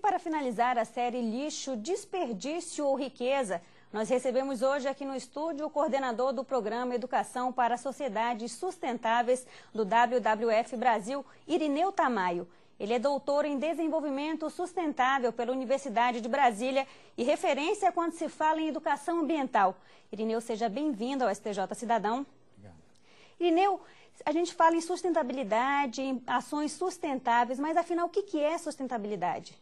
para finalizar a série Lixo, Desperdício ou Riqueza, nós recebemos hoje aqui no estúdio o coordenador do programa Educação para Sociedades Sustentáveis do WWF Brasil, Irineu Tamayo. Ele é doutor em desenvolvimento sustentável pela Universidade de Brasília e referência quando se fala em educação ambiental. Irineu, seja bem-vindo ao STJ Cidadão. Obrigado. Irineu, a gente fala em sustentabilidade, em ações sustentáveis, mas afinal, o que é sustentabilidade?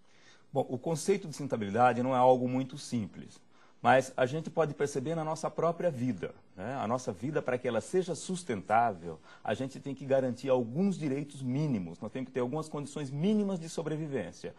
Bom, o conceito de sustentabilidade não é algo muito simples, mas a gente pode perceber na nossa própria vida. Né? A nossa vida, para que ela seja sustentável, a gente tem que garantir alguns direitos mínimos, nós temos que ter algumas condições mínimas de sobrevivência.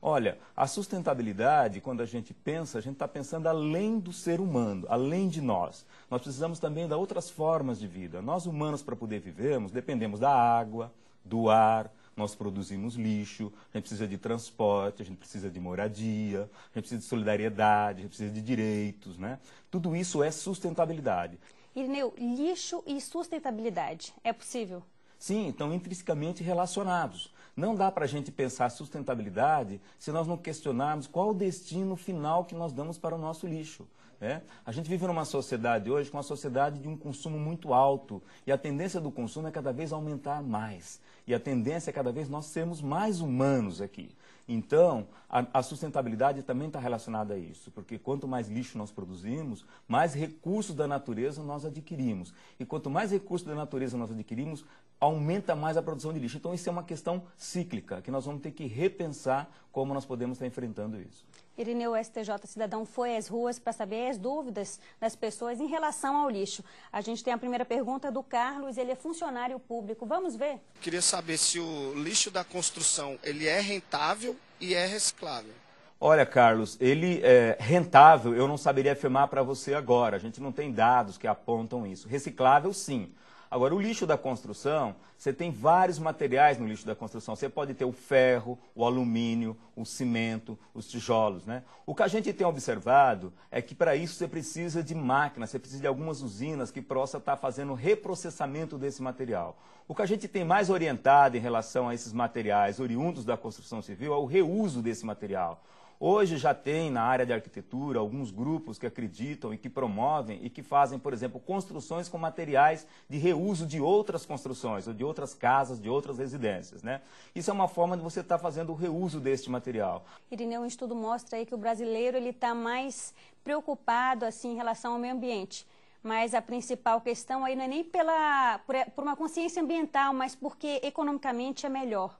Olha, a sustentabilidade, quando a gente pensa, a gente está pensando além do ser humano, além de nós. Nós precisamos também de outras formas de vida. Nós, humanos, para poder vivermos, dependemos da água, do ar, nós produzimos lixo, a gente precisa de transporte, a gente precisa de moradia, a gente precisa de solidariedade, a gente precisa de direitos, né? Tudo isso é sustentabilidade. Irneu, lixo e sustentabilidade, é possível? Sim, estão intrinsecamente relacionados. Não dá para a gente pensar sustentabilidade se nós não questionarmos qual o destino final que nós damos para o nosso lixo. Né? A gente vive numa sociedade hoje com uma sociedade de um consumo muito alto e a tendência do consumo é cada vez aumentar mais. E a tendência é cada vez nós sermos mais humanos aqui. Então, a, a sustentabilidade também está relacionada a isso, porque quanto mais lixo nós produzimos, mais recursos da natureza nós adquirimos. E quanto mais recursos da natureza nós adquirimos, aumenta mais a produção de lixo. Então, isso é uma questão cíclica, que nós vamos ter que repensar como nós podemos estar enfrentando isso. Irineu STJ Cidadão foi às ruas para saber as dúvidas das pessoas em relação ao lixo. A gente tem a primeira pergunta do Carlos, ele é funcionário público. Vamos ver? Queria saber se o lixo da construção ele é rentável e é reciclável. Olha, Carlos, ele é rentável, eu não saberia afirmar para você agora. A gente não tem dados que apontam isso. Reciclável, sim. Agora, o lixo da construção, você tem vários materiais no lixo da construção. Você pode ter o ferro, o alumínio, o cimento, os tijolos. Né? O que a gente tem observado é que para isso você precisa de máquinas, você precisa de algumas usinas que possa estar tá fazendo reprocessamento desse material. O que a gente tem mais orientado em relação a esses materiais oriundos da construção civil é o reuso desse material. Hoje já tem na área de arquitetura alguns grupos que acreditam e que promovem e que fazem, por exemplo, construções com materiais de reuso de outras construções, ou de outras casas, de outras residências. Né? Isso é uma forma de você estar tá fazendo o reuso deste material. Irineu, um estudo mostra aí que o brasileiro está mais preocupado assim, em relação ao meio ambiente mas a principal questão aí não é nem pela, por, é, por uma consciência ambiental, mas porque economicamente é melhor.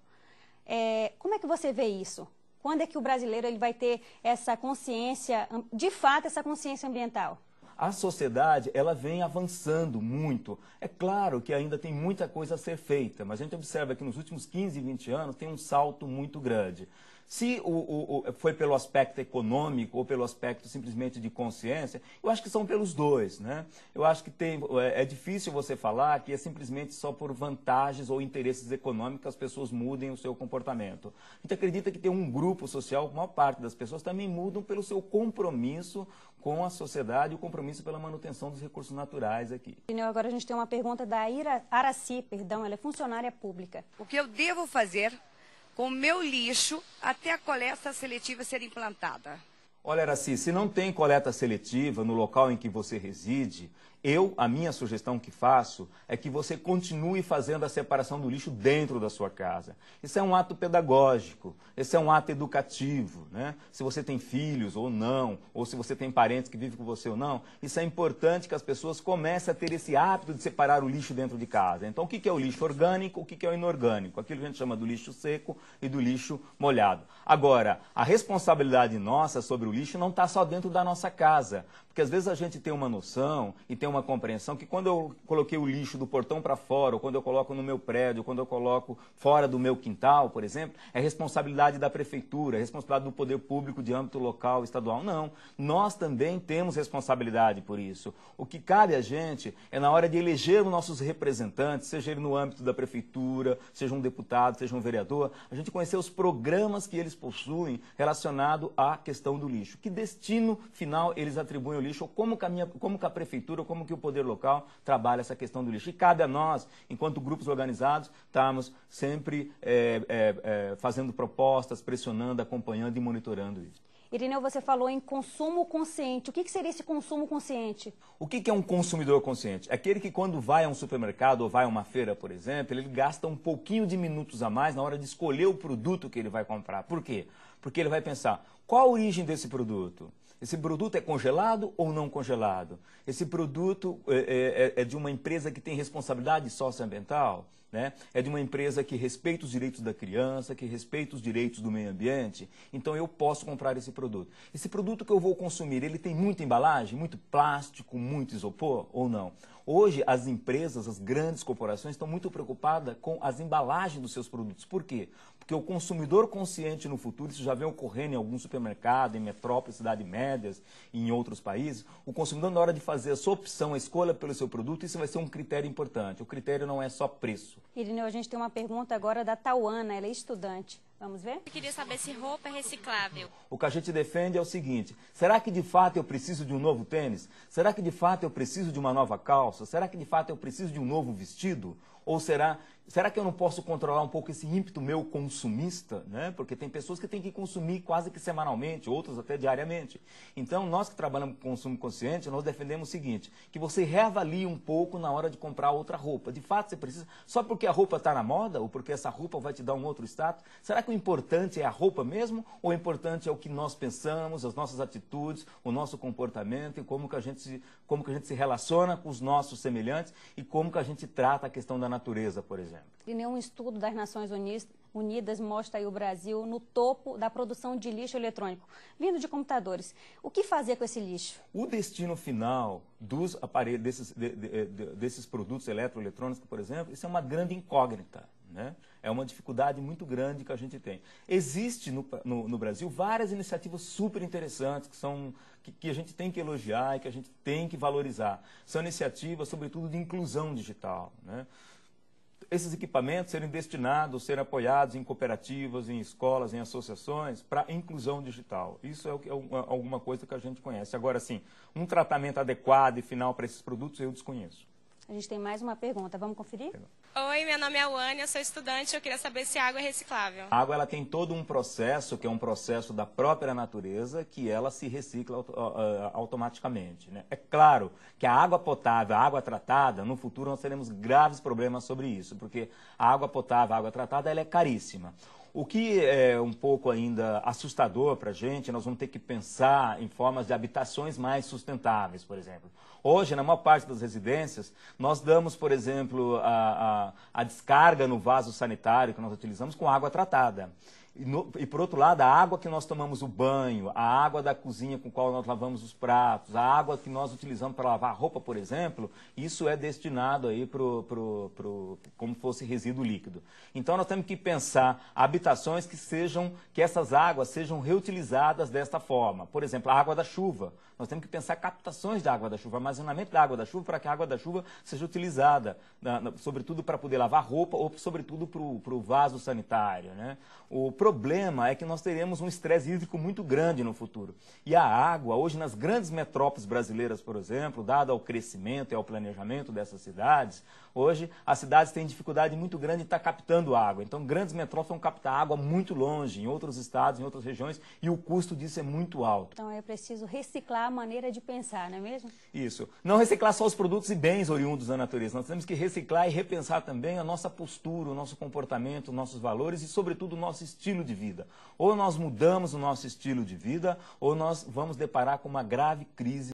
É, como é que você vê isso? Quando é que o brasileiro ele vai ter essa consciência, de fato, essa consciência ambiental? a sociedade ela vem avançando muito. É claro que ainda tem muita coisa a ser feita, mas a gente observa que nos últimos 15, 20 anos tem um salto muito grande se o, o, o, foi pelo aspecto econômico ou pelo aspecto simplesmente de consciência, eu acho que são pelos dois. Né? Eu acho que tem, é, é difícil você falar que é simplesmente só por vantagens ou interesses econômicos que as pessoas mudem o seu comportamento. A gente acredita que tem um grupo social, a maior parte das pessoas também mudam pelo seu compromisso com a sociedade e o compromisso pela manutenção dos recursos naturais aqui. Agora a gente tem uma pergunta da Ira Araci, perdão, ela é funcionária pública. O que eu devo fazer com o meu lixo até a coleta seletiva ser implantada. Olha, Araci, se não tem coleta seletiva no local em que você reside, eu, a minha sugestão que faço é que você continue fazendo a separação do lixo dentro da sua casa. Isso é um ato pedagógico, esse é um ato educativo, né? Se você tem filhos ou não, ou se você tem parentes que vivem com você ou não, isso é importante que as pessoas comecem a ter esse hábito de separar o lixo dentro de casa. Então, o que é o lixo orgânico, o que é o inorgânico? Aquilo que a gente chama do lixo seco e do lixo molhado. Agora, a responsabilidade nossa sobre o lixo não está só dentro da nossa casa. Porque às vezes a gente tem uma noção e tem uma compreensão que quando eu coloquei o lixo do portão para fora, ou quando eu coloco no meu prédio, quando eu coloco fora do meu quintal, por exemplo, é responsabilidade da prefeitura, é responsabilidade do poder público de âmbito local, estadual. Não. Nós também temos responsabilidade por isso. O que cabe a gente é na hora de eleger os nossos representantes, seja ele no âmbito da prefeitura, seja um deputado, seja um vereador, a gente conhecer os programas que eles possuem relacionado à questão do lixo lixo? Que destino final eles atribuem ao lixo? Ou como que, a minha, como que a prefeitura, como que o poder local trabalha essa questão do lixo? E cabe a nós, enquanto grupos organizados, estarmos sempre é, é, é, fazendo propostas, pressionando, acompanhando e monitorando isso. Irineu, você falou em consumo consciente. O que, que seria esse consumo consciente? O que, que é um consumidor consciente? É aquele que quando vai a um supermercado ou vai a uma feira, por exemplo, ele gasta um pouquinho de minutos a mais na hora de escolher o produto que ele vai comprar. Por quê? Porque ele vai pensar, qual a origem desse produto? Esse produto é congelado ou não congelado? Esse produto é, é, é, é de uma empresa que tem responsabilidade socioambiental? Né? É de uma empresa que respeita os direitos da criança, que respeita os direitos do meio ambiente? Então eu posso comprar esse produto. Esse produto que eu vou consumir, ele tem muita embalagem, muito plástico, muito isopor ou não? Hoje as empresas, as grandes corporações estão muito preocupadas com as embalagens dos seus produtos. Por quê? Porque o consumidor consciente no futuro, isso já vem ocorrendo em algum supermercado, em metrópole, cidade média, médias em outros países, o consumidor, na hora de fazer a sua opção, a escolha pelo seu produto, isso vai ser um critério importante. O critério não é só preço. Irineu, a gente tem uma pergunta agora da Tauana, ela é estudante. Vamos ver? Eu queria saber se roupa é reciclável. O que a gente defende é o seguinte: será que de fato eu preciso de um novo tênis? Será que de fato eu preciso de uma nova calça? Será que de fato eu preciso de um novo vestido? Ou será, será que eu não posso controlar um pouco esse ímpeto meu consumista? Né? Porque tem pessoas que têm que consumir quase que semanalmente, outras até diariamente. Então, nós que trabalhamos com consumo consciente, nós defendemos o seguinte, que você reavalie um pouco na hora de comprar outra roupa. De fato, você precisa, só porque a roupa está na moda, ou porque essa roupa vai te dar um outro status, será que o importante é a roupa mesmo, ou o importante é o que nós pensamos, as nossas atitudes, o nosso comportamento e como que a gente, como que a gente se relaciona com os nossos semelhantes e como que a gente trata a questão da natureza, por exemplo. E nenhum estudo das Nações Unidas, Unidas mostra o Brasil no topo da produção de lixo eletrônico, vindo de computadores. O que fazer com esse lixo? O destino final dos aparelhos, desses, de, de, de, desses produtos eletroeletrônicos, por exemplo, isso é uma grande incógnita. Né? É uma dificuldade muito grande que a gente tem. Existe no, no, no Brasil várias iniciativas super interessantes que, são, que, que, a gente tem que elogiar e que a gente tem que valorizar. São iniciativas, sobretudo, de inclusão digital. Né? esses equipamentos serem destinados, serem apoiados em cooperativas, em escolas, em associações, para inclusão digital. Isso é, é, é, alguma coisa que a gente conhece. Agora, sim, um tratamento adequado e final para esses produtos eu desconheço. A gente tem mais uma pergunta, vamos conferir? Oi, meu nome é Wani, eu sou estudante, eu queria saber se a água é reciclável. A água ela tem todo um processo, que é um processo da própria natureza, que ela se recicla automaticamente. Né? É claro que a água potável, a água tratada, no futuro nós teremos graves problemas sobre isso, porque a água potável, a água tratada, ela é caríssima. O que é um pouco ainda assustador para a gente, nós vamos ter que pensar em formas de habitações mais sustentáveis, por exemplo. Hoje, na maior parte das residências, nós damos, por exemplo, a, a, a descarga no vaso sanitário que nós utilizamos com água tratada. E, no, e, por outro lado, a água que nós tomamos o banho, a água da cozinha com a qual nós lavamos os pratos, a água que nós utilizamos para lavar a roupa, por exemplo, isso é destinado aí pro, pro, pro, como fosse resíduo líquido. Então nós temos que pensar habitações que sejam, que essas águas sejam reutilizadas desta forma. Por exemplo, a água da chuva. Nós temos que pensar captações da água da chuva, armazenamento da água da chuva para que a água da chuva seja utilizada, na, na, sobretudo para poder lavar roupa ou sobretudo para o vaso sanitário. Né? O problema é que nós teremos um estresse hídrico muito grande no futuro. E a água, hoje nas grandes metrópoles brasileiras, por exemplo, dado ao crescimento e ao planejamento dessas cidades, hoje as cidades têm dificuldade muito grande em estar captando água. Então, grandes metrópoles vão captar água muito longe, em outros estados, em outras regiões, e o custo disso é muito alto. Então, é preciso reciclar a maneira de pensar, não é mesmo? Isso. Não reciclar só os produtos e bens oriundos da natureza. Nós temos que reciclar e repensar também a nossa postura, o nosso comportamento, nossos valores e, sobretudo, o nosso estilo estilo de vida. Ou nós mudamos o nosso estilo de vida, ou nós vamos deparar com uma grave crise.